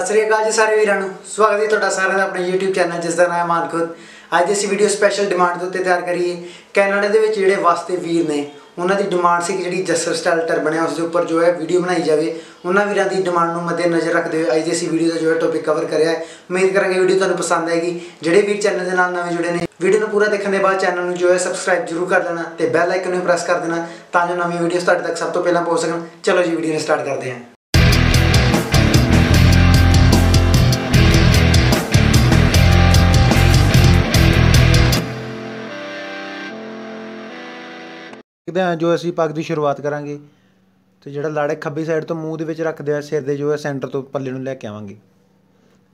ਸਤਿ ਸ੍ਰੀ ਅਕਾਲ ਜੀ ਸਾਰੇ ਵੀਰਾਂ ਨੂੰ ਸਵਾਗਤ ਹੈ ਤੁਹਾਡਾ ਸਾਰਿਆਂ ਦਾ ਆਪਣੇ YouTube ਚੈਨਲ ਜਿਸ ਦਾ ਨਾਮ ਹੈ ਮਾਨਕੁਤ ਅੱਜ ਦੀ ਅਸੀਂ ਵੀਡੀਓ ਸਪੈਸ਼ਲ ਡਿਮਾਂਡ ਦੇ ਉੱਤੇ ਤਿਆਰ ਕਰੀਏ ਕੈਨੇਡਾ ਦੇ ਵਿੱਚ ਜਿਹੜੇ ਵਾਸਤੇ ਵੀਰ ਨੇ ਉਹਨਾਂ ਦੀ ਡਿਮਾਂਡ ਸੀ ਕਿ ਜਿਹੜੀ ਜਸਰ ਸਟਾਈਲ ਟਰਬਨ ਹੈ ਉਸ ਦੇ ਉੱਪਰ ਜੋ ਹੈ ਵੀਡੀਓ ਬਣਾਈ ਜਾਵੇ ਉਹਨਾਂ ਵੀਰਾਂ ਦੀ ਡਿਮਾਂਡ ਨੂੰ ਮੱਦੇ ਨਜ਼ਰ ਰੱਖਦੇ ਹੋਏ ਅੱਜ ਦੀ ਅਸੀਂ ਵੀਡੀਓ ਦਾ ਜੋ ਹੈ ਟੌਪਿਕ ਕਵਰ ਕਰਿਆ ਹੈ ਉਮੀਦ ਕਰਾਂਗੇ ਵੀਡੀਓ ਤੁਹਾਨੂੰ ਪਸੰਦ ਆਏਗੀ ਜਿਹੜੇ ਵੀਰ ਚੈਨਲ ਦੇ ਨਾਲ ਨਵੇਂ ਜੁੜੇ ਨੇ ਵੀਡੀਓ ਨੂੰ ਪੂਰਾ ਦੇਖਣ ਦੇ ਬਾਅਦ ਚੈਨਲ ਨੂੰ ਜੋ ਹੈ ਸਬਸਕ੍ਰਾਈਬ ਜ਼ਰੂਰ ਕਰ ਲੈਣਾ ਤੇ ਬੈਲ ਆਈਕਨ ਨੂੰ ਪ੍ਰੈਸ ਕਰ ਦੇਣਾ ਤਾਂ ਜੋ ਨਵੀਆਂ ਵੀਡੀਓਜ਼ ਤੁਹਾਡੇ ਤੱਕ ਸਭ ਤੋਂ ਪਹਿਲਾਂ ਪਹੁੰਚ ਸਕਣ ਚਲੋ ਜੀ ਵੀਡੀਓ ਨੂੰ ਸਟਾਰਟ ਕਰਦੇ ਹਾਂ ਦੇਖਦੇ ਹਾਂ ਜੋ ਅਸੀਂ ਪੱਗ ਦੀ ਸ਼ੁਰੂਆਤ ਕਰਾਂਗੇ ਤੇ ਜਿਹੜਾ ਲਾੜੇ ਖੱਬੀ ਸਾਈਡ ਤੋਂ ਮੂੰਹ ਦੇ ਵਿੱਚ ਰੱਖਦੇ ਆ ਸਿਰ ਦੇ ਜੋ ਹੈ ਸੈਂਟਰ ਤੋਂ ਪੱਲੇ ਨੂੰ ਲੈ ਕੇ ਆਵਾਂਗੇ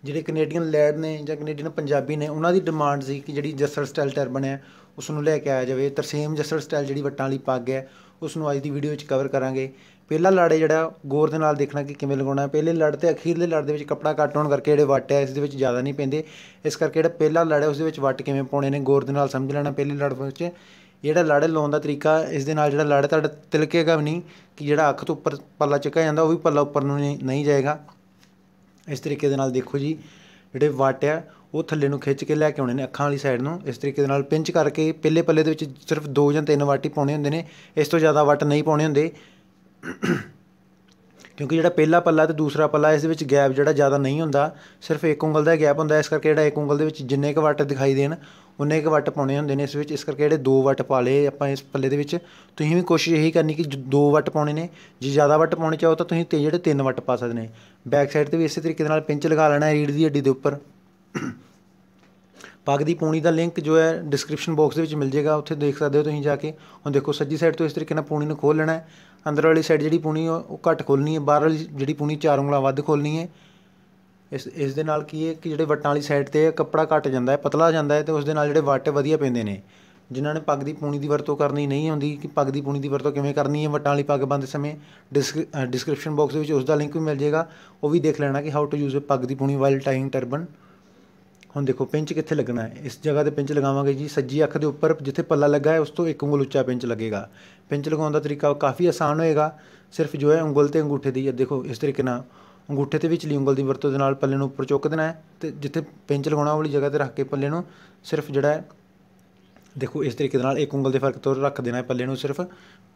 ਜਿਹੜੇ ਕੈਨੇਡੀਅਨ ਲੈਡ ਨੇ ਜਾਂ ਕੈਨੇਡੀਅਨ ਪੰਜਾਬੀ ਨੇ ਉਹਨਾਂ ਦੀ ਡਿਮਾਂਡ ਸੀ ਕਿ ਜਿਹੜੀ ਜਸਰ ਸਟਾਈਲ ਟਰਬਨ ਹੈ ਉਸ ਨੂੰ ਲੈ ਕੇ ਆਇਆ ਜਾਵੇ ਤਰਸੇਮ ਜਸਰ ਸਟਾਈਲ ਜਿਹੜੀ ਵਟਾਂ ਵਾਲੀ ਪੱਗ ਹੈ ਉਸ ਨੂੰ ਅੱਜ ਦੀ ਵੀਡੀਓ ਵਿੱਚ ਕਵਰ ਕਰਾਂਗੇ ਪਹਿਲਾ ਲਾੜੇ ਜਿਹੜਾ ਗੌਰ ਦੇ ਨਾਲ ਦੇਖਣਾ ਕਿ ਕਿਵੇਂ ਲਗਾਉਣਾ ਹੈ ਪਹਿਲੇ ਲੜ ਤੇ ਅਖੀਰਲੇ ਲੜ ਦੇ ਵਿੱਚ ਕੱਪੜਾ ਕੱਟ ਹੋਣ ਕਰਕੇ ਜਿਹੜੇ ਵੱਟ ਹੈ ਇਸ ਦੇ ਵਿੱਚ ਜ਼ਿਆਦਾ ਨਹੀਂ ਪੈਂਦੇ ਇਸ ਕਰਕੇ ਜਿਹੜਾ ਪਹਿਲਾ ਲੜ ਹੈ ਉਸ ਦੇ ਵਿੱਚ ਵੱਟ ਕਿਵੇਂ ਪਾਉਣੇ ਨੇ ਗੌਰ ਦੇ ਨਾਲ ਸਮਝ ਲੈਣਾ ਪਹਿਲੇ ਲੜ ਵਿੱਚ ਜਿਹੜਾ ਲਾੜੇ ਲਾਉਣ ਦਾ ਤਰੀਕਾ ਇਸ ਦੇ ਨਾਲ ਜਿਹੜਾ ਲੜ ਤੁਹਾਡਾ ਤਿਲਕੇਗਾ ਵੀ ਨਹੀਂ ਕਿ ਜਿਹੜਾ ਅੱਖ ਤੋਂ ਉੱਪਰ ਪੱਲਾ ਚੱਕਿਆ ਜਾਂਦਾ ਉਹ ਵੀ ਪੱਲਾ ਉੱਪਰ ਨੂੰ ਨਹੀਂ ਜਾਏਗਾ ਇਸ ਤਰੀਕੇ ਦੇ ਨਾਲ ਦੇਖੋ ਜੀ ਜਿਹੜੇ ਵਟ ਆ ਉਹ ਥੱਲੇ ਨੂੰ ਖਿੱਚ ਕੇ ਲੈ ਕੇ ਆਉਣੇ ਨੇ ਅੱਖਾਂ ਵਾਲੀ ਸਾਈਡ ਨੂੰ ਇਸ ਤਰੀਕੇ ਦੇ ਨਾਲ ਪਿੰਚ ਕਰਕੇ ਪਹਿਲੇ ਪੱਲੇ ਦੇ ਵਿੱਚ ਸਿਰਫ ਦੋ ਜਾਂ ਤਿੰਨ ਵਾਟੀ ਪਾਉਣੇ ਹੁੰਦੇ ਨੇ ਇਸ ਤੋਂ ਜ਼ਿਆਦਾ ਵਟ ਨਹੀਂ ਪਾਉਣੇ ਹੁੰਦੇ ਕਿਉਂਕਿ ਜਿਹੜਾ ਪਹਿਲਾ ਪੱਲਾ ਤੇ ਦੂਸਰਾ ਪੱਲਾ ਇਸ ਦੇ ਵਿੱਚ ਗੈਪ ਜਿਹੜਾ ਜ਼ਿਆਦਾ ਨਹੀਂ ਹੁੰਦਾ ਸਿਰਫ ਇੱਕ ਉਂਗਲ ਦਾ ਗੈਪ ਹੁੰਦਾ ਇਸ ਕਰਕੇ ਜਿਹੜਾ ਇੱਕ ਉਂਗਲ ਦੇ ਵਿੱਚ ਜਿੰਨੇ ਕੁ ਵਟ ਦਿਖਾਈ ਦੇਣ ਉਨੇ ਇੱਕ ਵੱਟ ਪਾਉਣੇ ਹੁੰਦੇ ਨੇ ਇਸ ਵਿੱਚ ਇਸ ਕਰਕੇ ਜਿਹੜੇ 2 ਵੱਟ ਪਾ ਲਏ ਆਪਾਂ ਇਸ ਪੱਲੇ ਦੇ ਵਿੱਚ ਤੁਸੀਂ ਵੀ ਕੋਸ਼ਿਸ਼ ਇਹੀ ਕਰਨੀ ਕਿ 2 ਵੱਟ ਪਾਉਣੇ ਨੇ ਜੇ ਜ਼ਿਆਦਾ ਵੱਟ ਪਾਉਣੇ ਚਾਹੋ ਤਾਂ ਤੁਸੀਂ ਤੇ ਜਿਹੜੇ 3 ਵੱਟ ਪਾ ਸਕਦੇ ਨੇ ਬੈਕ ਸਾਈਡ ਤੇ ਵੀ ਇਸੇ ਤਰੀਕੇ ਦੇ ਨਾਲ ਪਿੰਚ ਲਗਾ ਲੈਣਾ ਰੀੜ ਦੀ ਹੱਡੀ ਦੇ ਉੱਪਰ ਪੱਗ ਦੀ ਪੂਣੀ ਦਾ ਲਿੰਕ ਜੋ ਹੈ ਡਿਸਕ੍ਰਿਪਸ਼ਨ ਬਾਕਸ ਦੇ ਵਿੱਚ ਮਿਲ ਜੇਗਾ ਉੱਥੇ ਦੇਖ ਸਕਦੇ ਹੋ ਤੁਸੀਂ ਜਾ ਕੇ ਹੁਣ ਦੇਖੋ ਸੱਜੀ ਸਾਈਡ ਤੋਂ ਇਸ ਤਰੀਕੇ ਨਾਲ ਪੂਣੀ ਨੂੰ ਖੋਲ ਲੈਣਾ ਹੈ ਅੰਦਰ ਵਾਲੀ ਸਾਈਡ ਜਿਹੜੀ ਪੂਣੀ ਉਹ ਘੱਟ ਖੋਲਣੀ ਹੈ ਬਾਹਰ ਵਾਲੀ ਜਿਹੜੀ ਪੂਣੀ ਚਾਰ ਉਂਗਲਾਂ ਵੱਧ ਖੋਲਣੀ ਹੈ ਇਸ ਇਸ ਦੇ ਨਾਲ ਕੀ ਹੈ ਕਿ ਜਿਹੜੇ ਵੱਟਾਂ ਵਾਲੀ ਸਾਈਡ 'ਤੇ ਕੱਪੜਾ ਘਟ ਜਾਂਦਾ ਹੈ ਪਤਲਾ ਜਾਂਦਾ ਹੈ ਤੇ ਉਸ ਦੇ ਨਾਲ ਜਿਹੜੇ ਵੱਟ ਵਧੀਆ ਪੈਂਦੇ ਨੇ ਜਿਨ੍ਹਾਂ ਨੇ ਪੱਗ ਦੀ ਪੂਣੀ ਦੀ ਵਰਤੋਂ ਕਰਨੀ ਨਹੀਂ ਹੁੰਦੀ ਕਿ ਪੱਗ ਦੀ ਪੂਣੀ ਦੀ ਵਰਤੋਂ ਕਿਵੇਂ ਕਰਨੀ ਹੈ ਵੱਟਾਂ ਵਾਲੀ ਪੱਗ ਬੰਨ੍ਹਦੇ ਸਮੇਂ ਡਿਸਕ੍ਰਿਪਸ਼ਨ ਬਾਕਸ ਦੇ ਵਿੱਚ ਉਸ ਦਾ ਲਿੰਕ ਵੀ ਮਿਲ ਜਾਏਗਾ ਉਹ ਵੀ ਦੇਖ ਲੈਣਾ ਕਿ ਹਾਊ ਟੂ ਯੂਜ਼ ਅ ਪੱਗ ਦੀ ਪੂਣੀ ਵਾਈਲ ਟਾਈਂਗ ਟਰਬਨ ਹੁਣ ਦੇਖੋ ਪਿੰਚ ਕਿੱਥੇ ਲੱਗਣਾ ਹੈ ਇਸ ਜਗ੍ਹਾ ਤੇ ਪਿੰਚ ਲਗਾਵਾਂਗੇ ਜੀ ਸੱਜੀ ਅੱਖ ਦੇ ਉੱਪਰ ਜਿੱਥੇ ਪੱਲਾ ਲੱਗਾ ਹੈ ਉਸ ਤੋਂ ਇੱਕ ਉਂਗਲ ਉੱਚਾ ਪਿੰਚ ਲੱਗੇਗਾ ਪਿੰਚ ਲਗਾਉਣ ਦਾ ਤਰੀਕਾ ਕਾਫੀ ਆਸਾਨ ਹੋਏਗਾ ਸਿਰਫ ਜੋ ਹੈ ਉਂਗਲ ਤੇ ਅੰਗੂਠੇ ਦੀ ਦੇਖੋ ਇਸ ਤਰੀਕੇ ਨਾਲ ਅੰਗੂਠੇ ਤੇ ਵਿਚਲੀ ਉਂਗਲ ਦੀ ਵਰਤੋਂ ਦੇ ਨਾਲ ਪੱਲੇ ਨੂੰ ਉੱਪਰ ਚੁੱਕ ਦੇਣਾ ਹੈ ਤੇ ਜਿੱਥੇ ਪਿੰਚ ਲਗਾਉਣਾ ਉਹ ਵਾਲੀ ਜਗ੍ਹਾ ਤੇ ਰੱਖ ਕੇ ਪੱਲੇ ਨੂੰ ਸਿਰਫ ਜਿਹੜਾ ਹੈ ਦੇਖੋ ਇਸ ਤਰੀਕੇ ਦੇ ਨਾਲ ਇੱਕ ਉਂਗਲ ਦੇ ਫਰਕ ਤੋਂ ਰੱਖ ਦੇਣਾ ਹੈ ਪੱਲੇ ਨੂੰ ਸਿਰਫ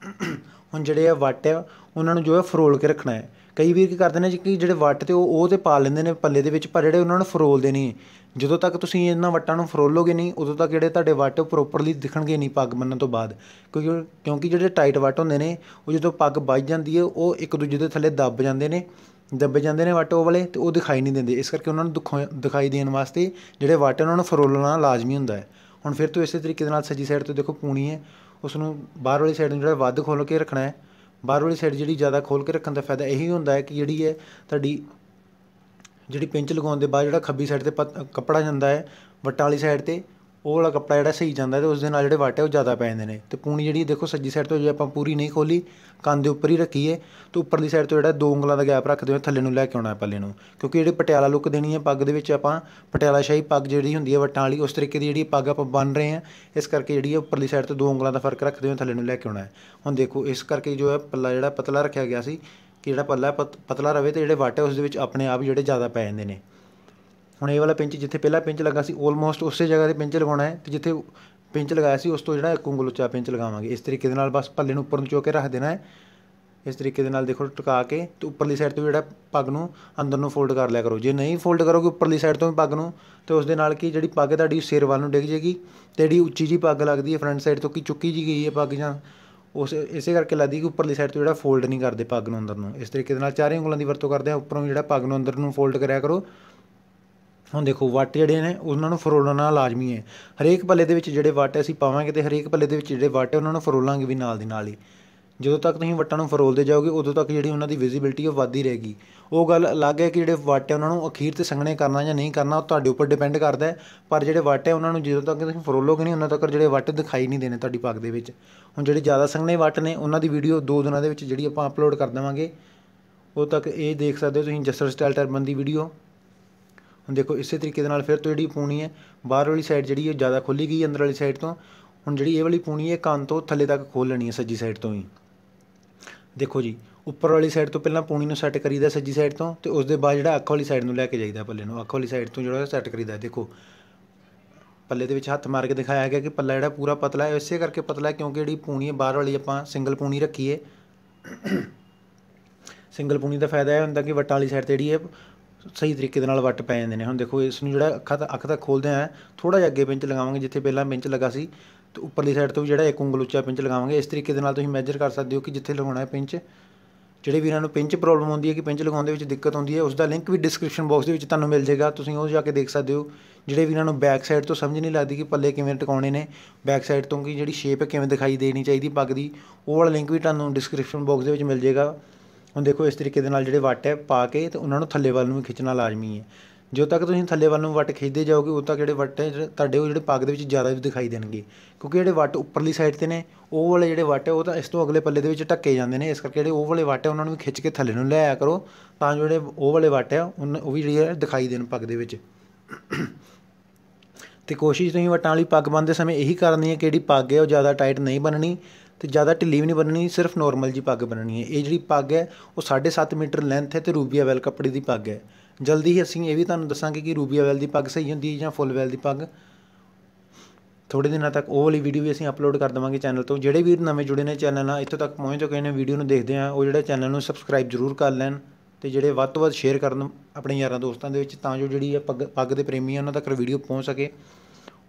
ਹੁਣ ਜਿਹੜੇ ਆ ਵਟ ਆ ਉਹਨਾਂ ਨੂੰ ਜੋ ਹੈ ਫਰੋਲ ਕੇ ਰੱਖਣਾ ਹੈ ਕਈ ਵੀਰ ਕੀ ਕਰਦੇ ਨੇ ਕਿ ਜਿਹੜੇ ਵਟ ਤੇ ਉਹ ਉਹ ਤੇ ਪਾ ਲੈਂਦੇ ਨੇ ਪੱਲੇ ਦੇ ਵਿੱਚ ਪਰ ਜਿਹੜੇ ਉਹਨਾਂ ਨੂੰ ਫਰੋਲਦੇ ਨਹੀਂ ਜਦੋਂ ਤੱਕ ਤੁਸੀਂ ਇਹਨਾਂ ਵਟਾਂ ਨੂੰ ਫਰੋਲੋਗੇ ਨਹੀਂ ਉਦੋਂ ਤੱਕ ਜਿਹੜੇ ਤੁਹਾਡੇ ਵਟ ਪ੍ਰੋਪਰਲੀ ਦਿਖਣਗੇ ਨਹੀਂ ਪੱਗ ਬੰਨਣ ਤੋਂ ਬਾਅਦ ਕਿਉਂਕਿ ਕਿਉਂਕਿ ਜਿਹੜੇ ਟਾਈਟ ਵਟ ਹੁੰਦੇ ਨੇ ਉਹ ਜਦੋਂ ਪੱਗ ਵੱਜ ਜਾਂਦੀ ਹੈ ਉਹ ਇੱਕ ਦੂਜੇ ਦੇ ਥੱਲੇ ਦੱਬ ਜਾਂਦੇ ਨੇ ਦੱਬੇ ਜਾਂਦੇ ਨੇ ਵਟੋ ਉਹ ਵਾਲੇ ਤੇ ਉਹ ਦਿਖਾਈ ਨਹੀਂ ਦਿੰਦੇ ਇਸ ਕਰਕੇ ਉਹਨਾਂ ਨੂੰ ਦਿਖਾਈ ਦੇਣ ਵਾਸਤੇ ਜਿਹੜੇ ਵਟ ਉਹਨਾਂ ਨੂੰ ਫਰੋਲਣਾ ਲਾਜ਼ਮੀ ਹੁੰਦਾ ਹੈ ਹੁਣ ਫਿਰ ਤੋਂ ਇਸੇ ਤਰੀਕੇ ਦੇ ਨਾਲ ਸੱਜੀ ਸਾਈਡ ਤੋਂ ਦੇਖੋ ਪੂਣੀ ਹੈ ਉਸ ਨੂੰ ਬਾਹਰ ਵਾਲੀ ਸਾਈਡ ਨੂੰ ਜਿਹੜਾ ਵੱਧ ਖੋਲ ਕੇ ਰੱਖਣਾ ਹੈ ਬਾਹਰ ਵਾਲੀ ਸਾਈਡ ਜਿਹੜੀ ਜ਼ਿਆਦਾ ਖੋਲ ਕੇ ਰੱਖਣ ਦਾ ਫਾਇਦਾ ਇਹੀ ਹੁੰਦਾ ਹੈ ਕਿ ਜਿਹੜੀ ਹੈ ਤੁਹਾਡੀ ਜਿਹੜੀ ਪਿੰਚ ਲਗਾਉਣ ਦੇ ਬਾਅਦ ਜਿਹੜਾ ਖੱਬੀ ਸਾਈਡ ਤੇ ਕੱਪੜਾ ਜਾਂਦਾ ਹੈ ਵਟਾਲੀ ਵਾਲੀ ਸਾਈਡ ਤੇ ਉਹ ਵਾਲਾ ਕੱਪੜਾ ਜਿਹੜਾ ਸਹੀ ਜਾਂਦਾ ਤੇ ਉਸ ਦੇ ਨਾਲ ਜਿਹੜੇ ਵਾਟੇ ਉਹ ਜ਼ਿਆਦਾ ਪੈ ਜਾਂਦੇ ਨੇ ਤੇ ਪੂਣੀ ਜਿਹੜੀ ਦੇਖੋ ਸੱਜੀ ਸਾਈਡ ਤੋਂ ਜੇ ਆਪਾਂ ਪੂਰੀ ਨਹੀਂ ਖੋਲੀ ਕੰਨ ਦੇ ਉੱਪਰ ਹੀ ਰੱਖੀਏ ਤਾਂ ਉੱਪਰਲੀ ਸਾਈਡ ਤੋਂ ਜਿਹੜਾ ਦੋ ਉਂਗਲਾਂ ਦਾ ਗੈਪ ਰੱਖਦੇ ਹੋਏ ਥੱਲੇ ਨੂੰ ਲੈ ਕੇ ਆਉਣਾ ਪੱਲੇ ਨੂੰ ਕਿਉਂਕਿ ਜਿਹੜੇ ਪਟਿਆਲਾ ਲੁੱਕ ਦੇਣੀ ਹੈ ਪੱਗ ਦੇ ਵਿੱਚ ਆਪਾਂ ਪਟਿਆਲਾ ਸ਼ਾਹੀ ਪੱਗ ਜਿਹੜੀ ਹੁੰਦੀ ਹੈ ਵਟਾਂ ਵਾਲੀ ਉਸ ਤਰੀਕੇ ਦੀ ਜਿਹੜੀ ਪੱਗ ਆਪਾਂ ਬੰਨ ਰਹੇ ਹਾਂ ਇਸ ਕਰਕੇ ਜਿਹੜੀ ਹੈ ਉੱਪਰਲੀ ਸਾਈਡ ਤੋਂ ਦੋ ਉਂਗਲਾਂ ਦਾ ਫਰਕ ਰੱਖਦੇ ਹੋਏ ਥੱਲੇ ਨੂੰ ਲੈ ਕੇ ਆਉਣਾ ਹੈ ਹੁਣ ਦੇਖੋ ਇਸ ਕਰਕੇ ਜੋ ਹੈ ਪੱਲਾ ਜਿਹੜਾ ਪਤਲਾ ਰੱਖਿਆ ਗਿਆ ਸੀ ਕਿ ਜਿਹੜਾ ਪੱਲਾ ਪਤਲਾ ਰਵੇ ਤੇ ਜਿਹੜੇ ਵਾਟੇ ਉਸ ਦੇ ਵਿੱਚ ਆਪਣੇ ਆਪ ਜਿਹੜੇ ਜ਼ਿਆਦਾ ਪੈ ਜਾਂਦੇ ਨੇ ਹੁਣ ਇਹ ਵਾਲਾ ਪਿੰਚ ਜਿੱਥੇ ਪਹਿਲਾਂ ਪਿੰਚ ਲੱਗਾ ਸੀ ਆਲਮੋਸਟ ਉਸੇ ਜਗ੍ਹਾ ਤੇ ਪਿੰਚ ਲਗਾਉਣਾ ਹੈ ਤੇ ਜਿੱਥੇ ਪਿੰਚ ਲਗਾਇਆ ਸੀ ਉਸ ਤੋਂ ਜਿਹੜਾ ਇੱਕ ਉਂਗਲ ਉੱਚਾ ਪਿੰਚ ਲਗਾਵਾਂਗੇ ਇਸ ਤਰੀਕੇ ਦੇ ਨਾਲ ਬਸ ਭੱਲੇ ਨੂੰ ਉੱਪਰ ਨੂੰ ਚੋਕੇ ਰੱਖ ਦੇਣਾ ਹੈ ਇਸ ਤਰੀਕੇ ਦੇ ਨਾਲ ਦੇਖੋ ਟਿਕਾ ਕੇ ਤੇ ਉੱਪਰਲੀ ਸਾਈਡ ਤੋਂ ਜਿਹੜਾ ਪੱਗ ਨੂੰ ਅੰਦਰ ਨੂੰ ਫੋਲਡ ਕਰ ਲਿਆ ਕਰੋ ਜੇ ਨਹੀਂ ਫੋਲਡ ਕਰੋਗੇ ਉੱਪਰਲੀ ਸਾਈਡ ਤੋਂ ਵੀ ਪੱਗ ਨੂੰ ਤੇ ਉਸ ਦੇ ਨਾਲ ਕੀ ਜਿਹੜੀ ਪੱਗ ਤੁਹਾਡੀ ਸਿਰ ਵੱਲ ਨੂੰ ਡਿੱਗ ਜੇਗੀ ਤੇ ਜਿਹੜੀ ਉੱਚੀ ਜੀ ਪੱਗ ਲੱਗਦੀ ਹੈ ਫਰੰਟ ਸਾਈਡ ਤੋਂ ਕੀ ਚੁੱਕੀ ਜੀ ਗਈ ਹੈ ਪੱਗ ਜਾਂ ਉਸ ਇਸੇ ਕਰਕੇ ਲੱਗਦੀ ਕਿ ਉੱਪਰਲੀ ਸਾਈਡ ਤੋਂ ਜਿਹੜਾ ਫੋਲਡ ਨਹੀਂ ਕਰਦੇ ਪੱਗ ਨੂੰ ਅੰਦਰ ਨੂੰ ਇਸ ਤਰੀਕੇ ਦੇ ਨਾਲ ਚਾਰੇ ਉਂਗਲਾਂ ਦੀ ਵਰਤੋਂ ਕਰਦੇ ਆ ਉੱਪਰੋਂ ਜਿਹੜਾ ਪੱਗ ਨੂੰ ਅੰਦਰ ਨੂੰ ਫੋਲਡ ਕਰਿਆ ਕਰੋ ਹੁਣ ਦੇਖੋ ਵਾਟ ਜਿਹੜੇ ਨੇ ਉਹਨਾਂ ਨੂੰ ਫਰੋਲਣਾ ਲਾਜ਼ਮੀ ਹੈ ਹਰੇਕ ਪੱਲੇ ਦੇ ਵਿੱਚ ਜਿਹੜੇ ਵੱਟ ਅਸੀਂ ਪਾਵਾਂਗੇ ਤੇ ਹਰੇਕ ਪੱਲੇ ਦੇ ਵਿੱਚ ਜਿਹੜੇ ਵੱਟ ਉਹਨਾਂ ਨੂੰ ਫਰੋਲਾਂਗੇ ਵੀ ਨਾਲ ਦੀ ਨਾਲ ਹੀ ਜਦੋਂ ਤੱਕ ਤੁਸੀਂ ਵਟਾਂ ਨੂੰ ਫਰੋਲਦੇ ਜਾਓਗੇ ਉਦੋਂ ਤੱਕ ਜਿਹੜੀ ਉਹਨਾਂ ਦੀ ਵਿਜ਼ਿਬਿਲਟੀ ਉਹ ਵੱਧਦੀ ਰਹੇਗੀ ਉਹ ਗੱਲ ਅਲੱਗ ਹੈ ਕਿ ਜਿਹੜੇ ਵਾਟ ਹੈ ਉਹਨਾਂ ਨੂੰ ਅਖੀਰ ਤੇ ਸੰਘਣੇ ਕਰਨਾ ਜਾਂ ਨਹੀਂ ਕਰਨਾ ਉਹ ਤੁਹਾਡੇ ਉੱਪਰ ਡਿਪੈਂਡ ਕਰਦਾ ਹੈ ਪਰ ਜਿਹੜੇ ਵਾਟ ਹੈ ਉਹਨਾਂ ਨੂੰ ਜਦੋਂ ਤੱਕ ਤੁਸੀਂ ਫਰੋਲੋਗੇ ਨਹੀਂ ਉਹਨਾਂ ਤੱਕ ਜਿਹੜੇ ਵਾਟ ਦਿਖਾਈ ਨਹੀਂ ਦੇਣੇ ਤੁਹਾਡੀ ਪੱਗ ਦੇ ਵਿੱਚ ਹੁਣ ਜਿਹੜੇ ਜ਼ਿਆਦਾ ਸੰਘਣੇ ਵਟ ਨੇ ਉਹਨਾਂ ਦੀ ਵੀਡੀਓ ਦੋ ਦਿਨਾਂ ਦੇ ਵਿੱਚ ਜਿਹੜੀ ਆਪਾਂ ਅਪਲੋਡ ਕਰ ਦੇਵਾਂਗੇ ਉਹ ਤੱਕ ਇਹ ਦੇਖ ਸਕਦੇ ਹੋ ਤੁਸੀਂ ਜਸਰ ਸਟਾਈਲ ਟਰਬਨ ਦੀ ਵੀਡੀਓ ਹੁਣ ਦੇਖੋ ਇਸੇ ਤਰੀਕੇ ਦੇ ਨਾਲ ਫਿਰ ਤੋਂ ਜਿਹੜੀ ਪੂਣੀ ਹੈ ਬਾਹਰ ਵਾਲੀ ਸਾਈਡ ਜਿਹੜੀ ਹੈ ਜ਼ਿਆਦਾ ਖੁੱਲੀ ਗਈ ਅੰਦਰ ਵਾਲੀ ਸਾਈਡ ਤੋਂ ਹੁਣ ਜਿਹੜੀ ਇਹ ਵਾਲੀ ਪੂਣੀ ਹੈ ਕੰਨ ਤੋਂ ਥੱਲੇ ਤੱਕ ਖੋਲ ਲੈਣੀ ਹੈ ਸੱਜੀ ਸਾਈਡ ਤੋਂ ਹੀ ਦੇਖੋ ਜੀ ਉੱਪਰ ਵਾਲੀ ਸਾਈਡ ਤੋਂ ਪਹਿਲਾਂ ਪੂਣੀ ਨੂੰ ਸੈੱਟ ਕਰੀਦਾ ਸੱਜੀ ਸਾਈਡ ਤੋਂ ਤੇ ਉਸ ਦੇ ਬਾਅਦ ਜਿਹੜਾ ਅੱਖ ਵਾਲੀ ਸਾਈਡ ਨੂੰ ਲੈ ਕੇ ਜਾਈਦਾ ਪੱਲੇ ਨੂੰ ਅੱਖ ਵਾਲੀ ਸਾਈਡ ਤੋਂ ਜਿਹੜਾ ਸੈੱਟ ਕਰੀਦਾ ਦੇਖੋ ਪੱਲੇ ਦੇ ਵਿੱਚ ਹੱਥ ਮਾਰ ਕੇ ਦਿਖਾਇਆ ਗਿਆ ਕਿ ਪੱਲਾ ਜਿਹੜਾ ਪੂਰਾ ਪਤਲਾ ਹੈ ਇਸੇ ਕਰਕੇ ਪਤਲਾ ਹੈ ਕਿਉਂਕਿ ਜਿਹੜੀ ਪੂਣੀ ਹੈ ਬਾਹਰ ਵਾਲੀ ਆਪਾਂ ਸਿੰਗਲ ਪੂਣੀ ਰੱਖੀ ਹੈ ਸਿੰਗਲ ਪੂਣੀ ਦਾ ਫਾਇਦਾ ਇਹ ਹੁੰਦਾ ਕਿ ਵੱਟਾਂ ਵਾਲੀ ਸਾਈਡ ਤੇ ਜਿਹੜੀ ਹੈ ਸਹੀ ਤਰੀਕੇ ਦੇ ਨਾਲ ਵੱਟ ਪੈ ਜਾਂਦੇ ਨੇ ਹੁਣ ਦੇਖੋ ਇਸ ਨੂੰ ਜਿਹੜਾ ਅੱਖਾਂ ਦਾ ਅੱਖ ਦਾ ਖੋਲਦੇ ਆ ਥੋੜਾ ਜਿਹਾ ਅੱਗੇ ਪਿੰਚ ਲਗਾਵਾਂਗੇ ਜਿੱਥੇ ਪਹਿਲਾਂ ਪਿੰਚ ਲੱਗਾ ਸੀ ਤੇ ਉੱਪਰਲੀ ਸਾਈਡ ਤੋਂ ਵੀ ਜਿਹੜਾ ਇੱਕ ਉਂਗਲ ਉੱਚਾ ਪਿੰਚ ਲਗਾਵਾਂਗੇ ਇਸ ਤਰੀਕੇ ਦੇ ਨਾਲ ਤੁਸੀਂ ਮੈਜ਼ਰ ਕਰ ਸਕਦੇ ਹੋ ਕਿ ਜਿੱਥੇ ਲਗਾਉਣਾ ਹੈ ਪਿੰਚ ਜਿਹੜੇ ਵੀਰਾਂ ਨੂੰ ਪਿੰਚ ਪ੍ਰੋਬਲਮ ਹੁੰਦੀ ਹੈ ਕਿ ਪਿੰਚ ਲਗਾਉਣ ਦੇ ਵਿੱਚ ਦਿੱਕਤ ਹੁੰਦੀ ਹੈ ਉਸ ਦਾ ਲਿੰਕ ਵੀ ਡਿਸਕ੍ਰਿਪਸ਼ਨ ਬਾਕਸ ਦੇ ਵਿੱਚ ਤੁਹਾਨੂੰ ਮਿਲ ਜਾਏਗਾ ਤੁਸੀਂ ਉਹ ਜਾ ਕੇ ਦੇਖ ਸਕਦੇ ਹੋ ਜਿਹੜੇ ਵੀਰਾਂ ਨੂੰ ਬੈਕ ਸਾਈਡ ਤੋਂ ਸਮਝ ਨਹੀਂ ਲੱਗਦੀ ਕਿ ਪੱਲੇ ਕਿਵੇਂ ਟਿਕਾਉਣੇ ਨੇ ਬੈਕ ਸਾਈਡ ਤੋਂ ਕਿ ਜਿਹੜੀ ਸ਼ੇਪ ਕਿਵੇਂ ਦਿਖਾਈ ਦੇਣੀ ਚਾਹੀਦੀ ਪੱਗ ਦੀ ਉਹ ਵਾਲਾ ਲਿੰਕ ਵੀ ਤੁਹਾਨੂੰ ਡਿਸਕ੍ਰਿਪਸ਼ਨ ਬਾਕਸ ਦੇ ਵਿੱਚ ਮਿਲ ਜਾਏਗਾ ਹੁਣ ਦੇਖੋ ਇਸ ਤਰੀਕੇ ਦੇ ਨਾਲ ਜਿਹੜੇ ਵੱਟ ਹੈ ਪਾ ਕੇ ਤੇ ਉਹਨਾਂ ਨੂੰ ਥੱਲੇ ਵੱਲ ਨੂੰ ਖਿੱਚਣਾ ਲਾਜ਼ਮੀ ਹੈ ਜੋ ਤੱਕ ਤੁਸੀਂ ਥੱਲੇ ਵੱਲ ਨੂੰ ਵੱਟ ਖਿੱਚਦੇ ਜਾਓਗੇ ਉਹ ਤੱਕ ਜਿਹੜੇ ਵੱਟ ਹੈ ਤੁਹਾਡੇ ਉਹ ਜਿਹੜੇ ਪੱਗ ਦੇ ਵਿੱਚ ਜ਼ਿਆਦਾ ਦਿਖਾਈ ਦੇਣਗੇ ਕਿਉਂਕਿ ਜਿਹੜੇ ਵੱਟ ਉੱਪਰਲੀ ਸਾਈਡ ਤੇ ਨੇ ਉਹ ਵਾਲੇ ਜਿਹੜੇ ਵੱਟ ਹੈ ਉਹ ਤਾਂ ਇਸ ਤੋਂ ਅਗਲੇ ਪੱਲੇ ਦੇ ਵਿੱਚ ਟੱਕੇ ਜਾਂਦੇ ਨੇ ਇਸ ਕਰਕੇ ਜਿਹੜੇ ਉਹ ਵਾਲੇ ਵੱਟ ਹੈ ਉਹਨਾਂ ਨੂੰ ਵੀ ਖਿੱਚ ਕੇ ਥੱਲੇ ਨੂੰ ਲਿਆਇਆ ਕਰੋ ਤਾਂ ਜਿਹੜੇ ਉਹ ਵਾਲੇ ਵੱਟ ਹੈ ਉਹ ਵੀ ਜਿਹੜੇ ਦਿਖਾਈ ਦੇਣ ਪੱਗ ਦੇ ਵਿੱਚ ਤੇ ਕੋਸ਼ਿਸ਼ ਤੁਸੀਂ ਵਟਾਂ ਵਾਲੀ ਪੱਗ ਬੰਨਦੇ ਸਮੇਂ ਇਹੀ ਕਰਨੀ ਹੈ ਕਿ ਜਿਹੜੀ ਪੱਗ ਹੈ ਉਹ ਜ਼ਿਆਦਾ ਟਾਈਟ ਨਹੀਂ ਬੰਨਣੀ ਤੇ ਜ਼ਿਆਦਾ ਢਿੱਲੀ ਵੀ ਨਹੀਂ ਬਣਨੀ ਸਿਰਫ ਨੋਰਮਲ ਜੀ ਪੱਗ ਬਣਨੀ ਹੈ ਇਹ ਜਿਹੜੀ ਪੱਗ ਹੈ ਉਹ 7.5 ਮੀਟਰ ਲੈਂਥ ਹੈ ਤੇ ਰੂਬੀਆ ਵੈਲ ਕੱਪੜੇ ਦੀ ਪੱਗ ਹੈ ਜਲਦੀ ਹੀ ਅਸੀਂ ਇਹ ਵੀ ਤੁਹਾਨੂੰ ਦੱਸਾਂਗੇ ਕਿ ਰੂਬੀਆ ਵੈਲ ਦੀ ਪੱਗ ਸਹੀ ਹੁੰਦੀ ਹੈ ਜਾਂ ਫੁੱਲ ਵੈਲ ਦੀ ਪੱਗ ਥੋੜੇ ਦਿਨਾਂ ਤੱਕ ਉਹ ਵਾਲੀ ਵੀਡੀਓ ਵੀ ਅਸੀਂ ਅਪਲੋਡ ਕਰ ਦਵਾਂਗੇ ਚੈਨਲ ਤੋਂ ਜਿਹੜੇ ਵੀਰ ਨਵੇਂ ਜੁੜੇ ਨੇ ਚੈਨਲ ਨਾਲ ਇੱਥੋਂ ਤੱਕ ਪਹੁੰਚ ਚੁੱਕੇ ਨੇ ਵੀਡੀਓ ਨੂੰ ਦੇਖਦੇ ਆ ਉਹ ਜਿਹੜਾ ਚੈਨਲ ਨੂੰ ਸਬਸਕ੍ਰਾਈਬ ਜ਼ਰੂਰ ਕਰ ਲੈਣ ਤੇ ਜਿਹੜੇ ਵੱਧ ਤੋਂ ਵੱਧ ਸ਼ੇਅਰ ਕਰਨ ਆਪਣੇ ਯਾਰਾਂ ਦੋਸਤਾਂ ਦੇ ਵਿੱਚ ਤਾਂ ਜੋ ਜਿਹੜੀ ਹੈ ਪੱਗ ਦੇ ਪ੍ਰੇਮੀ ਉਹਨਾਂ ਤੱਕ ਵੀਡੀਓ ਪਹੁੰਚ ਸਕੇ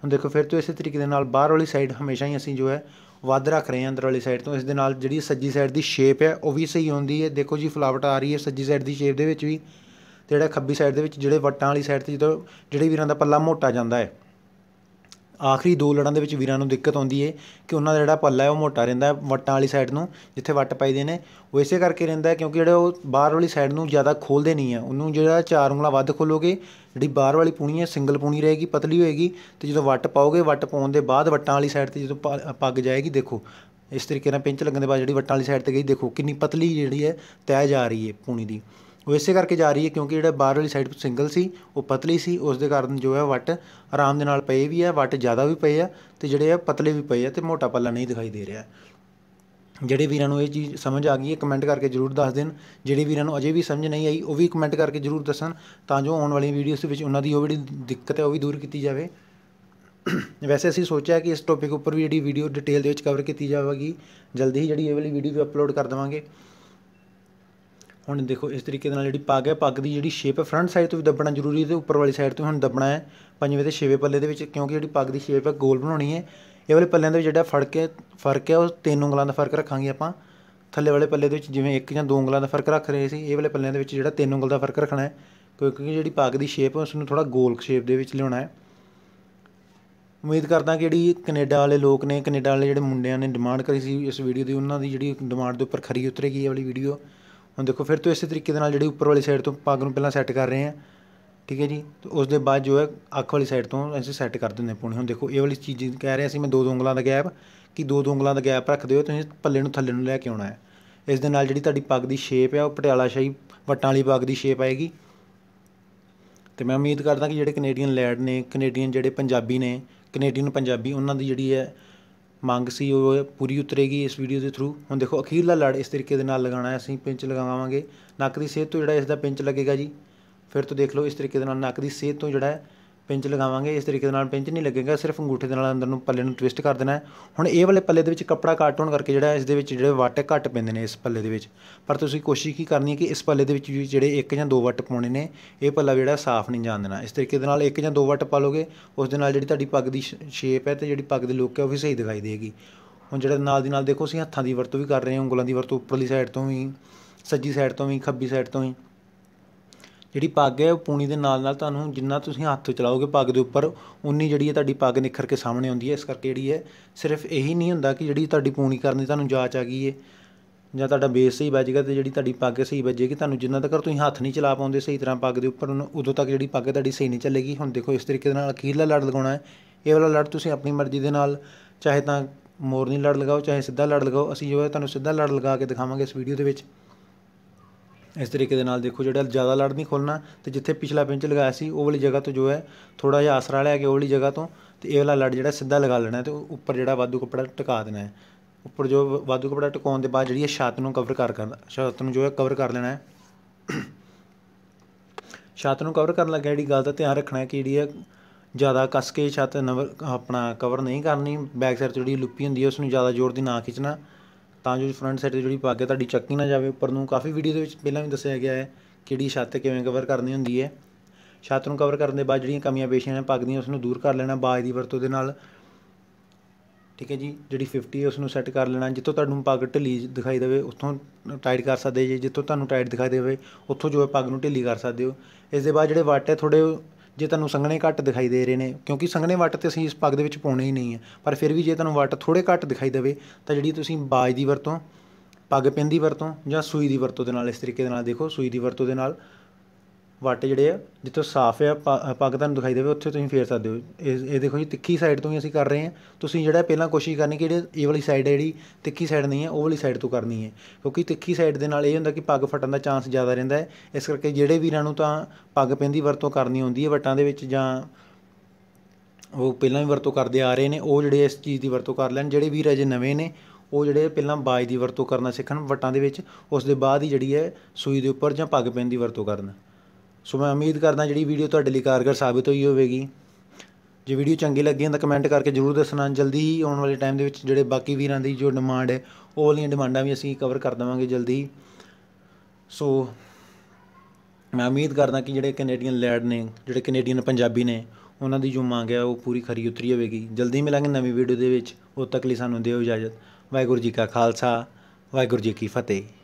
ਹੁਣ ਦੇਖੋ ਫਿਰ ਤੋਂ ਇਸੇ ਤਰੀਕੇ ਦੇ ਨਾਲ ਬਾਹਰ ਵਾਲੀ ਸਾਈਡ ਹਮੇਸ਼ਾ ਹੀ ਅਸੀਂ ਜੋ ਹੈ ਵੱਧ ਰੱਖ ਰਹੇ ਆ ਅੰਦਰ ਵਾਲੀ ਸਾਈਡ ਤੋਂ ਇਸ ਦੇ ਨਾਲ ਜਿਹੜੀ ਸੱਜੀ ਸਾਈਡ ਦੀ ਸ਼ੇਪ ਹੈ ਉਹ ਵੀ ਸਹੀ ਹੁੰਦੀ ਹੈ ਦੇਖੋ ਜੀ ਫਲਾਵਟ ਆ ਰਹੀ ਹੈ ਸੱਜੀ ਸਾਈਡ ਦੀ ਸ਼ੇਪ ਦੇ ਵਿੱਚ ਵੀ ਤੇ ਜਿਹੜਾ ਖੱਬੀ ਸਾਈਡ ਦੇ ਵਿੱਚ ਜਿਹੜੇ ਵੱਟਾਂ ਵਾਲੀ ਸਾਈਡ ਤੇ ਜਦੋਂ ਜਿਹੜੇ ਵੀਰਾਂ ਦਾ ਪੱਲਾ ਮੋਟਾ ਜਾਂਦਾ ਹੈ ਆਖਰੀ ਦੋ ਲੜਾਂ ਦੇ ਵਿੱਚ ਵੀਰਾਂ ਨੂੰ ਦਿੱਕਤ ਆਉਂਦੀ ਏ ਕਿ ਉਹਨਾਂ ਦਾ ਜਿਹੜਾ ਪੱਲਾ ਹੈ ਉਹ ਮੋਟਾ ਰਹਿੰਦਾ ਹੈ ਵੱਟਾਂ ਵਾਲੀ ਸਾਈਡ ਨੂੰ ਜਿੱਥੇ ਵੱਟ ਪਾਈਦੇ ਨੇ ਉਹ ਇਸੇ ਕਰਕੇ ਰਹਿੰਦਾ ਹੈ ਕਿਉਂਕਿ ਜਿਹੜਾ ਉਹ ਬਾਹਰ ਵਾਲੀ ਸਾਈਡ ਨੂੰ ਜ਼ਿਆਦਾ ਖੋਲਦੇ ਨਹੀਂ ਆ ਉਹਨੂੰ ਜਿਹੜਾ ਚਾਰ ਉਂਗਲਾਂ ਵੱਧ ਖੋਲੋਗੇ ਜਿਹੜੀ ਬਾਹਰ ਵਾਲੀ ਪੂਣੀ ਹੈ ਸਿੰਗਲ ਪੂਣੀ ਰਹੇਗੀ ਪਤਲੀ ਹੋਏਗੀ ਤੇ ਜਦੋਂ ਵੱਟ ਪਾਓਗੇ ਵੱਟ ਪਾਉਣ ਦੇ ਬਾਅਦ ਵੱਟਾਂ ਵਾਲੀ ਸਾਈਡ ਤੇ ਜਦੋਂ ਪੱਗ ਜਾਏਗੀ ਦੇਖੋ ਇਸ ਤਰੀਕੇ ਨਾਲ ਪਿੰਚ ਲੱਗਣ ਦੇ ਬਾਅਦ ਜਿਹੜੀ ਵੱਟਾਂ ਵਾਲੀ ਸਾਈਡ ਤੇ ਗਈ ਦੇਖੋ ਕਿੰਨੀ ਪਤਲੀ ਜਿਹੜੀ ਹੈ ਤੈਅ ਜਾ ਰਹੀ ਹੈ ਪੂਣੀ ਦੀ ਉਹ ਇਸੇ ਕਰਕੇ ਜਾ ਰਹੀ ਹੈ ਕਿਉਂਕਿ ਜਿਹੜਾ ਬਾਹਰ ਵਾਲੀ ਸਾਈਡ ਸਿੰਗਲ ਸੀ ਉਹ ਪਤਲੀ ਸੀ ਉਸ ਦੇ ਕਾਰਨ ਜੋ ਹੈ ਵੱਟ ਆਰਾਮ ਦੇ ਨਾਲ ਪਏ ਵੀ ਹੈ ਵੱਟ ਜ਼ਿਆਦਾ ਵੀ ਪਏ ਆ ਤੇ ਜਿਹੜੇ ਆ ਪਤਲੇ ਵੀ ਪਏ ਆ ਤੇ ਮੋਟਾ ਪੱਲਾ ਨਹੀਂ ਦਿਖਾਈ ਦੇ ਰਿਹਾ ਜਿਹੜੇ ਵੀਰਾਂ ਨੂੰ ਇਹ ਚੀਜ਼ ਸਮਝ ਆ ਗਈ ਹੈ ਕਮੈਂਟ ਕਰਕੇ ਜਰੂਰ ਦੱਸ ਦੇਣ ਜਿਹੜੇ ਵੀਰਾਂ ਨੂੰ ਅਜੇ ਵੀ ਸਮਝ ਨਹੀਂ ਆਈ ਉਹ ਵੀ ਕਮੈਂਟ ਕਰਕੇ ਜਰੂਰ ਦੱਸਣ ਤਾਂ ਜੋ ਆਉਣ ਵਾਲੀਆਂ ਵੀਡੀਓਜ਼ ਵਿੱਚ ਉਹਨਾਂ ਦੀ ਉਹ ਜਿਹੜੀ ਦਿੱਕਤ ਹੈ ਉਹ ਵੀ ਦੂਰ ਕੀਤੀ ਜਾਵੇ ਵੈਸੇ ਅਸੀਂ ਸੋਚਿਆ ਕਿ ਇਸ ਟੌਪਿਕ ਉੱਪਰ ਵੀ ਜਿਹੜੀ ਵੀਡੀਓ ਡਿਟੇਲ ਦੇ ਵਿੱਚ ਕਵਰ ਕੀਤੀ ਜਾਵੇਗੀ ਜਲਦੀ ਹੀ ਜਿਹੜੀ ਇਹ ਵਾਲੀ ਵੀਡੀਓ ਵੀ ਅਪਲੋਡ ਕਰ ਦਵਾਂਗੇ ਹੁਣ ਦੇਖੋ ਇਸ ਤਰੀਕੇ ਦੇ ਨਾਲ ਜਿਹੜੀ ਪੱਗ ਹੈ ਪੱਗ ਦੀ ਜਿਹੜੀ ਸ਼ੇਪ ਹੈ ਫਰੰਟ ਸਾਈਡ ਤੋਂ ਵੀ ਦੱਬਣਾ ਜ਼ਰੂਰੀ ਹੈ ਤੇ ਉੱਪਰ ਵਾਲੀ ਸਾਈਡ ਤੋਂ ਹੁਣ ਦੱਬਣਾ ਹੈ ਪੰਜਵੇਂ ਤੇ ਛੇਵੇਂ ਪੱਲੇ ਦੇ ਵਿੱਚ ਕਿਉਂਕਿ ਜਿਹੜੀ ਪੱਗ ਦੀ ਸ਼ੇਪ ਹੈ ਗੋਲ ਬਣਾਉਣੀ ਹੈ ਇਹ ਵਾਲੇ ਪੱਲਿਆਂ ਦੇ ਵਿੱਚ ਜਿਹੜਾ ਫੜ ਕੇ ਫਰਕ ਹੈ ਉਹ ਤਿੰਨ ਉਂਗਲਾਂ ਦਾ ਫਰਕ ਰੱਖਾਂਗੇ ਆਪਾਂ ਥੱਲੇ ਵਾਲੇ ਪੱਲੇ ਦੇ ਵਿੱਚ ਜਿਵੇਂ ਇੱਕ ਜਾਂ ਦੋ ਉਂਗਲਾਂ ਦਾ ਫਰਕ ਰੱਖ ਰਹੇ ਸੀ ਇਹ ਵਾਲੇ ਪੱਲਿਆਂ ਦੇ ਵਿੱਚ ਜਿਹੜਾ ਤਿੰਨ ਉਂਗਲ ਦਾ ਫਰਕ ਰੱਖਣਾ ਹੈ ਕਿਉਂਕਿ ਜਿਹੜੀ ਪੱਗ ਦੀ ਸ਼ੇਪ ਹੈ ਉਸ ਨੂੰ ਥੋੜਾ ਗੋਲ ਸ਼ੇਪ ਦੇ ਵਿੱਚ ਲਿਆਉਣਾ ਹੈ ਉਮੀਦ ਕਰਦਾ ਕਿ ਜਿਹੜੀ ਕੈਨੇਡਾ ਵਾਲੇ ਲੋਕ ਨੇ ਕੈਨੇਡਾ ਵਾਲੇ ਜਿਹੜੇ ਮੁੰਡਿਆਂ ਨੇ ਡਿਮਾਂਡ ਕਰੀ ਸੀ ਇਸ ਵੀਡੀਓ ਦੀ ਉਹਨਾਂ ਦੀ ਜਿਹੜੀ ਡਿਮਾਂਡ ਦੇ ਉੱਪਰ ਖਰੀ ਉਤਰੇਗੀ ਇਹ ਵਾਲੀ ਵੀਡੀਓ ਹੁਣ ਦੇਖੋ ਫਿਰ ਤੋਂ ਇਸੇ ਤਰੀਕੇ ਦੇ ਨਾਲ ਜਿਹੜੀ ਉੱਪਰ ਵਾਲੀ ਸਾਈਡ ਤੋਂ ਪੱਗ ਨੂੰ ਪਹਿਲਾਂ ਸੈੱਟ ਕਰ ਰਹੇ ਹਾਂ ਠੀਕ ਹੈ ਜੀ ਤੇ ਉਸ ਦੇ ਬਾਅਦ ਜੋ ਹੈ ਅੱਖ ਵਾਲੀ ਸਾਈਡ ਤੋਂ ਅਸੀਂ ਸੈੱਟ ਕਰ ਦਿੰਦੇ ਪੂਣੀ ਹੁਣ ਦੇਖੋ ਇਹ ਵਾਲੀ ਚੀਜ਼ ਕਹਿ ਰਿਹਾ ਸੀ ਮੈਂ ਦੋ ਦੋ ਉਂਗਲਾਂ ਦਾ ਗੈਪ ਕਿ ਦੋ ਦੋ ਉਂਗਲਾਂ ਦਾ ਗੈਪ ਰੱਖਦੇ ਹੋ ਤੁਸੀਂ ਪੱਲੇ ਨੂੰ ਥੱਲੇ ਨੂੰ ਲੈ ਕੇ ਆਉਣਾ ਹੈ ਇਸ ਦੇ ਨਾਲ ਜਿਹੜੀ ਤੁਹਾਡੀ ਪੱਗ ਦੀ ਸ਼ੇਪ ਹੈ ਉਹ ਪਟਿਆਲਾ ਸ਼ਾਹੀ ਵਟਾਂ ਵਾਲੀ ਪੱਗ ਦੀ ਸ਼ੇਪ ਆਏਗੀ ਤੇ ਮੈਂ ਉਮੀਦ ਕਰਦਾ ਕਿ ਜਿਹੜੇ ਕੈਨੇਡੀਅਨ ਲੈਡ ਨੇ ਕੈਨੇਡੀਅਨ ਜਿਹੜੇ ਪੰਜਾਬੀ ਨੇ ਕੈਨੇਡੀਅਨ ਪੰਜਾਬੀ ਉਹਨਾਂ ਦੀ ਜਿਹੜੀ ਹੈ ਮੰਗ ਸੀ ਉਹ ਪੂਰੀ ਉਤਰੇਗੀ ਇਸ ਵੀਡੀਓ ਦੇ ਥਰੂ ਹੁਣ ਦੇਖੋ ਅਖੀਰਲਾ ਲੜ ਇਸ ਤਰੀਕੇ ਦੇ ਨਾਲ ਲਗਾਉਣਾ ਹੈ ਅਸੀਂ ਪਿੰਚ ਲਗਾਵਾਂਗੇ ਨੱਕ ਦੀ ਸਿਹਤ ਤੋਂ ਜਿਹੜਾ ਇਸ ਦਾ ਪਿੰਚ ਲੱਗੇਗਾ ਜੀ ਫਿਰ ਤੋਂ ਦੇਖ ਲਓ ਇਸ ਤਰੀਕੇ ਦੇ ਨਾਲ ਨੱਕ ਦੀ ਸਿਹਤ ਤੋਂ ਜਿਹੜਾ ਪਿੰਚ ਲਗਾਵਾਂਗੇ ਇਸ ਤਰੀਕੇ ਦੇ ਨਾਲ ਪਿੰਚ ਨਹੀਂ ਲੱਗੇਗਾ ਸਿਰਫ ਅੰਗੂਠੇ ਦੇ ਨਾਲ ਅੰਦਰ ਨੂੰ ਪੱਲੇ ਨੂੰ ਟਵਿਸਟ ਕਰ ਦੇਣਾ ਹੁਣ ਇਹ ਵਾਲੇ ਪੱਲੇ ਦੇ ਵਿੱਚ ਕੱਪੜਾ ਕੱਟ ਹੋਣ ਕਰਕੇ ਜਿਹੜਾ ਇਸ ਦੇ ਵਿੱਚ ਜਿਹੜੇ ਵਟ ਘੱਟ ਪੈਂਦੇ ਨੇ ਇਸ ਪੱਲੇ ਦੇ ਵਿੱਚ ਪਰ ਤੁਸੀਂ ਕੋਸ਼ਿਸ਼ ਕੀ ਕਰਨੀ ਹੈ ਕਿ ਇਸ ਪੱਲੇ ਦੇ ਵਿੱਚ ਜਿਹੜੇ ਇੱਕ ਜਾਂ ਦੋ ਵਟ ਪਾਉਣੇ ਨੇ ਇਹ ਪੱਲਾ ਜਿਹੜਾ ਸਾਫ਼ ਨਹੀਂ ਜਾਣ ਦੇਣਾ ਇਸ ਤਰੀਕੇ ਦੇ ਨਾਲ ਇੱਕ ਜਾਂ ਦੋ ਵਟ ਪਾ ਲੋਗੇ ਉਸ ਦੇ ਨਾਲ ਜਿਹੜੀ ਤੁਹਾਡੀ ਪੱਗ ਦੀ ਸ਼ੇਪ ਹੈ ਤੇ ਜਿਹੜੀ ਪੱਗ ਦੇ ਲੁੱਕ ਹੈ ਉਹ ਵੀ ਸਹੀ ਦਿਖਾਈ ਦੇਗੀ ਹੁਣ ਜਿਹੜਾ ਨਾਲ ਦੀ ਨਾਲ ਦੇਖੋ ਅਸੀਂ ਹੱਥਾਂ ਦੀ ਵਰਤੋਂ ਵੀ ਕਰ ਰਹੇ ਹਾਂ ਉਂਗਲਾਂ ਦੀ ਵਰਤੋਂ ਉੱਪਰਲੀ ਸਾਈਡ ਤੋਂ ਵੀ ਸੱਜੀ ਸਾਈਡ ਤੋਂ ਵੀ ਖੱਬੀ ਸਾਈਡ ਤੋਂ ਵੀ ਜਿਹੜੀ ਪੱਗ ਹੈ ਉਹ ਪੂਣੀ ਦੇ ਨਾਲ ਨਾਲ ਤੁਹਾਨੂੰ ਜਿੰਨਾ ਤੁਸੀਂ ਹੱਥ ਚਲਾਓਗੇ ਪੱਗ ਦੇ ਉੱਪਰ ਉਨੀ ਜਿਹੜੀ ਹੈ ਤੁਹਾਡੀ ਪੱਗ ਨਿਖਰ ਕੇ ਸਾਹਮਣੇ ਆਉਂਦੀ ਹੈ ਇਸ ਕਰਕੇ ਜਿਹੜੀ ਹੈ ਸਿਰਫ ਇਹੀ ਨਹੀਂ ਹੁੰਦਾ ਕਿ ਜਿਹੜੀ ਤੁਹਾਡੀ ਪੂਣੀ ਕਰਨੀ ਤੁਹਾਨੂੰ ਜਾਚ ਆ ਗਈ ਹੈ ਜਾਂ ਤੁਹਾਡਾ ਬੇਸ ਸਹੀ ਗਿਆ ਤੇ ਜਿਹੜੀ ਤੁਹਾਡੀ ਪੱਗ ਸਹੀ ਵੱਜੇਗੀ ਤੁਹਾਨੂੰ ਜਿੰਨਾ ਤੱਕ ਤੁਸੀਂ ਹੱਥ ਨਹੀਂ ਚਲਾ ਪਾਉਂਦੇ ਸਹੀ ਤਰ੍ਹਾਂ ਪੱਗ ਦੇ ਉੱਪਰ ਉਦੋਂ ਤੱਕ ਜਿਹੜੀ ਪੱਗ ਤੁਹਾਡੀ ਸਹੀ ਨਹੀਂ ਚੱਲੇਗੀ ਹੁਣ ਦੇਖੋ ਇਸ ਤਰੀਕੇ ਦੇ ਨਾਲ ਅਖੀਰਲਾ ਲੜ ਲਗਾਉਣਾ ਹੈ ਇਹ ਵਾਲਾ ਲੜ ਤੁਸੀਂ ਆਪਣੀ ਮਰਜ਼ੀ ਦੇ ਨਾਲ ਚਾਹੇ ਤਾਂ ਮੋਰਨੀ ਲੜ ਲਗਾਓ ਚਾਹੇ ਸਿੱਧਾ ਲੜ ਲਗਾਓ ਅਸੀਂ ਜੋ ਹੈ ਤੁਹਾਨੂੰ ਸਿੱਧਾ ਲੜ ਲਗਾ ਕੇ ਦਿਖਾਵਾਂਗੇ ਇਸ ਵੀਡੀਓ ਦੇ ਵਿੱਚ ਇਸ ਤਰੀਕੇ ਦੇ ਨਾਲ ਦੇਖੋ ਜਿਹੜਾ ਜ਼ਿਆਦਾ ਲੜ ਨਹੀਂ ਖੋਲਣਾ ਤੇ ਜਿੱਥੇ ਪਿਛਲਾ ਪਿੰਚ ਲਗਾਇਆ ਸੀ ਉਹ ਵਾਲੀ ਜਗ੍ਹਾ ਤੋਂ ਜੋ ਹੈ ਥੋੜਾ ਜਿਹਾ ਆਸਰਾ ਲੈ ਕੇ ਉਹ ਵਾਲੀ ਜਗ੍ਹਾ ਤੋਂ ਤੇ ਇਹ ਵਾਲਾ ਲੜ ਜਿਹੜਾ ਸਿੱਧਾ ਲਗਾ ਲੈਣਾ ਤੇ ਉੱਪਰ ਜਿਹੜਾ ਵਾਧੂ ਕਪੜਾ ਟਿਕਾ ਦੇਣਾ ਹੈ ਉੱਪਰ ਜੋ ਵਾਧੂ ਕਪੜਾ ਟਿਕਾਉਣ ਦੇ ਬਾਅਦ ਜਿਹੜੀ ਹੈ ਛਾਤ ਨੂੰ ਕਵਰ ਕਰ ਕਰਨਾ ਛਾਤ ਨੂੰ ਜੋ ਹੈ ਕਵਰ ਕਰ ਲੈਣਾ ਹੈ ਛਾਤ ਨੂੰ ਕਵਰ ਕਰਨ ਲੱਗਿਆ ਜਿਹੜੀ ਗੱਲ ਦਾ ਧਿਆਨ ਰੱਖਣਾ ਹੈ ਕਿ ਜਿਹੜੀ ਹੈ ਜ਼ਿਆਦਾ ਕੱਸ ਕੇ ਛਾਤ ਆਪਣਾ ਕਵਰ ਨਹੀਂ ਕਰਨੀ ਬੈਕ ਸਾਈਡ ਤੋਂ ਜਿਹੜੀ ਲੁੱਪੀ ਹੁੰਦੀ ਹੈ ਉਸ ਨੂੰ ਜ਼ਿਆਦਾ ਜ਼ੋਰ ਦੀ ਨਾ ਖਿੱਚਣਾ ਤਾਂ ਜੋ ਫਰੰਟ ਸਾਈਡ 'ਤੇ ਜਿਹੜੀ ਪਾ ਹੈ ਤੁਹਾਡੀ ਚੱਕੀ ਨਾ ਜਾਵੇ ਉੱਪਰ ਨੂੰ ਕਾਫੀ ਵੀਡੀਓ ਦੇ ਵਿੱਚ ਪਹਿਲਾਂ ਵੀ ਦੱਸਿਆ ਗਿਆ ਹੈ ਕਿਹੜੀ ਛੱਤ ਕਿਵੇਂ ਕਵਰ ਕਰਨੀ ਹੁੰਦੀ ਹੈ ਛੱਤ ਨੂੰ ਕਵਰ ਕਰਨ ਦੇ ਬਾਅਦ ਜਿਹੜੀਆਂ ਕਮੀਆਂ ਪੇਸ਼ੀਆਂ ਨੇ ਪੱਗ ਦੀਆਂ ਉਸ ਨੂੰ ਦੂਰ ਕਰ ਲੈਣਾ ਬਾਜ ਦੀ ਵਰਤੋਂ ਦੇ ਨਾਲ ਠੀਕ ਹੈ ਜੀ ਜਿਹੜੀ 50 ਹੈ ਉਸ ਨੂੰ ਸੈੱਟ ਕਰ ਲੈਣਾ ਜਿੱਥੋਂ ਤੁਹਾਨੂੰ ਪੱਗ ਢਿੱਲੀ ਦਿਖਾਈ ਦੇਵੇ ਉੱਥੋਂ ਟਾਈਟ ਕਰ ਸਕਦੇ ਜੇ ਜਿੱਥੋਂ ਤੁਹਾਨੂੰ ਟਾਈਟ ਦਿਖਾਈ ਦੇਵੇ ਉੱਥੋਂ ਜੋ ਹੈ ਪੱਗ ਨੂੰ ਢਿੱਲੀ ਕਰ ਸਕਦੇ ਹੋ ਇਸ ਦੇ ਬਾਅਦ ਜਿਹੜੇ ਵਾਟੇ ਹੈ ਥੋੜੇ ਜੇ ਤੁਹਾਨੂੰ ਸੰਘਣੇ ਘੱਟ ਦਿਖਾਈ ਦੇ ਰਹੇ ਨੇ ਕਿਉਂਕਿ ਸੰਘਣੇ ਵੱਟ ਤੇ ਅਸੀਂ ਇਸ ਪੱਗ ਦੇ ਵਿੱਚ ਪਾਉਣੇ ਹੀ ਨਹੀਂ ਹੈ ਪਰ ਫਿਰ ਵੀ ਜੇ ਤੁਹਾਨੂੰ ਵੱਟ ਥੋੜੇ ਘੱਟ ਦਿਖਾਈ ਦੇਵੇ ਤਾਂ ਜਿਹੜੀ ਤੁਸੀਂ ਬਾਜ ਦੀ ਵਰਤੋਂ ਪੱਗ ਪਿੰਦੀ ਵਰਤੋਂ ਜਾਂ ਸੂਈ ਦੀ ਵਰਤੋਂ ਦੇ ਨਾਲ ਇਸ ਤਰੀਕੇ ਦੇ ਨਾਲ ਦੇਖੋ ਸੂਈ ਦੀ ਵਰਤੋਂ ਦੇ ਨਾਲ ਵੱਟ ਜਿਹੜੇ ਆ ਜਿੱਥੋਂ ਸਾਫ਼ ਆ ਪੱਗ ਤੁਹਾਨੂੰ ਦਿਖਾਈ ਦੇਵੇ ਉੱਥੇ ਤੁਸੀਂ ਫੇਰ ਸਕਦੇ ਹੋ ਇਹ ਦੇਖੋ ਜੀ ਤਿੱਖੀ ਸਾਈਡ ਤੋਂ ਹੀ ਅਸੀਂ ਕਰ ਰਹੇ ਹਾਂ ਤੁਸੀਂ ਜਿਹੜਾ ਪਹਿਲਾਂ ਕੋਸ਼ਿਸ਼ ਕਰਨੀ ਕਿ ਜਿਹੜੇ ਇਹ ਵਾਲੀ ਸਾਈਡ ਹੈ ਜਿਹੜੀ ਤਿੱਖੀ ਸਾਈਡ ਨਹੀਂ ਹੈ ਉਹ ਵਾਲੀ ਸਾਈਡ ਤੋਂ ਕਰਨੀ ਹੈ ਕਿਉਂਕਿ ਤਿੱਖੀ ਸਾਈਡ ਦੇ ਨਾਲ ਇਹ ਹੁੰਦਾ ਕਿ ਪੱਗ ਫਟਣ ਦਾ ਚਾਂਸ ਜ਼ਿਆਦਾ ਰਹਿੰਦਾ ਹੈ ਇਸ ਕਰਕੇ ਜਿਹੜੇ ਵੀਰਾਂ ਨੂੰ ਤਾਂ ਪੱਗ ਪੈਂਦੀ ਵਰਤੋਂ ਕਰਨੀ ਹੁੰਦੀ ਹੈ ਵਟਾਂ ਦੇ ਵਿੱਚ ਜਾਂ ਉਹ ਪਹਿਲਾਂ ਵੀ ਵਰਤੋਂ ਕਰਦੇ ਆ ਰਹੇ ਨੇ ਉਹ ਜਿਹੜੇ ਇਸ ਚੀਜ਼ ਦੀ ਵਰਤੋਂ ਕਰ ਲੈਣ ਜਿਹੜੇ ਵੀਰ ਅਜੇ ਨਵੇਂ ਨੇ ਉਹ ਜਿਹੜੇ ਪਹਿਲਾਂ ਬਾਜ ਦੀ ਵਰਤੋਂ ਕਰਨਾ ਸਿੱਖਣ ਵਟਾਂ ਦੇ ਵਿੱਚ ਉਸ ਦੇ ਬਾਅਦ ਹੀ ਜਿਹੜੀ ਹੈ ਸੂਈ ਦੇ ਉੱਪਰ ਜਾਂ ਪੱਗ ਪੈਣ ਦੀ ਵਰਤੋਂ ਕਰਨਾ ਸੋ ਮੈਂ ਉਮੀਦ ਕਰਦਾ ਜਿਹੜੀ ਵੀਡੀਓ ਤੁਹਾਡੇ ਲਈ ਕਾਰਗਰ ਸਾਬਿਤ ਹੋਈ ਹੋਵੇਗੀ ਜੇ ਵੀਡੀਓ ਚੰਗੀ ਲੱਗੀ ਤਾਂ ਕਮੈਂਟ ਕਰਕੇ ਜਰੂਰ ਦੱਸਣਾ ਜਲਦੀ ਹੀ ਆਉਣ ਵਾਲੇ ਟਾਈਮ ਦੇ ਵਿੱਚ ਜਿਹੜੇ ਬਾਕੀ ਵੀਰਾਂ ਦੀ ਜੋ ਡਿਮਾਂਡ ਹੈ ਉਹ ਵਾਲੀਆਂ ਡਿਮਾਂਡਾਂ ਵੀ ਅਸੀਂ ਕਵਰ ਕਰ ਦਵਾਂਗੇ ਜਲਦੀ ਸੋ ਮੈਂ ਉਮੀਦ ਕਰਦਾ ਕਿ ਜਿਹੜੇ ਕੈਨੇਡੀਅਨ ਲੈਡ ਨੇ ਜਿਹੜੇ ਕੈਨੇਡੀਅਨ ਪੰਜਾਬੀ ਨੇ ਉਹਨਾਂ ਦੀ ਜੋ ਮੰਗ ਹੈ ਉਹ ਪੂਰੀ ਖਰੀ ਉਤਰੀ ਹੋਵੇਗੀ ਜਲਦੀ ਮਿਲਾਂਗੇ ਨਵੀਂ ਵੀਡੀਓ ਦੇ ਵਿੱਚ ਉਹ ਤੱਕ ਲਈ ਸਾਨੂੰ ਦਿਓ ਇਜਾਜ਼ਤ ਵਾਹਿਗੁਰੂ ਜੀ ਕਾ ਖਾਲਸਾ ਵਾਹਿਗੁਰੂ ਜੀ ਕੀ ਫਤਿਹ